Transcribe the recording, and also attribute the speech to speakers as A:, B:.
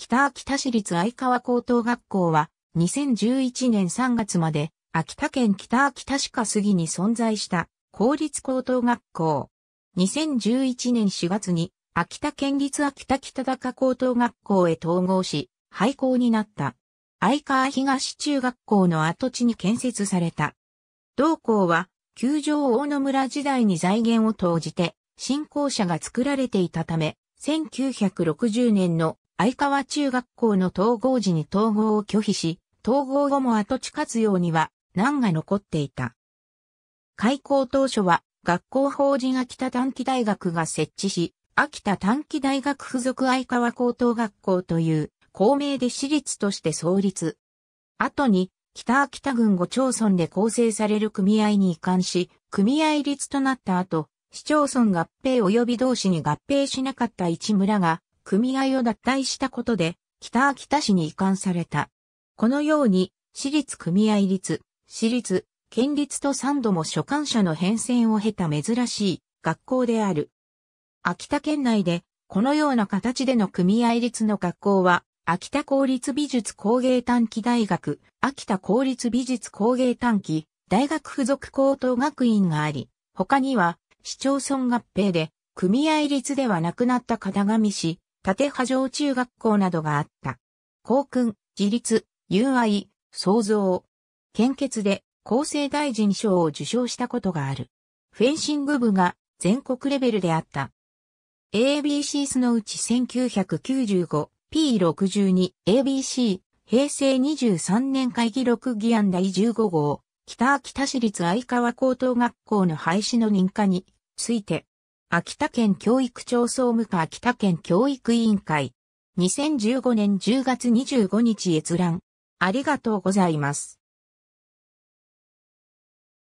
A: 北秋田市立相川高等学校は、2011年3月まで、秋田県北秋田市下杉に存在した公立高等学校。2011年4月に、秋田県立秋田北高高等学校へ統合し、廃校になった。相川東中学校の跡地に建設された。同校は、球場大野村時代に財源を投じて、新校舎が作られていたため、1960年の相川中学校の統合時に統合を拒否し、統合後も跡地活用には難が残っていた。開校当初は学校法人秋田短期大学が設置し、秋田短期大学附属相川高等学校という校名で私立として創立。後に北秋田郡五町村で構成される組合に移管し、組合立となった後、市町村合併及び同士に合併しなかった一村が組合を脱退したことで、北秋田市に移管された。このように、私立組合率、私立、県立と三度も所管者の変遷を経た珍しい学校である。秋田県内で、このような形での組合率の学校は、秋田公立美術工芸短期大学、秋田公立美術工芸短期、大学附属高等学院があり、他には、市町村合併で、組合率ではなくなった片上市、立波上中学校などがあった。校訓、自立、友愛、創造。献血で厚生大臣賞を受賞したことがある。フェンシング部が全国レベルであった。ABC スのうち 1995P62ABC 平成23年会議録議案第15号北秋田市立相川高等学校の廃止の認可について秋田県教育庁総務課秋田県教育委員会。2015年10月25日閲覧。ありがとうございます。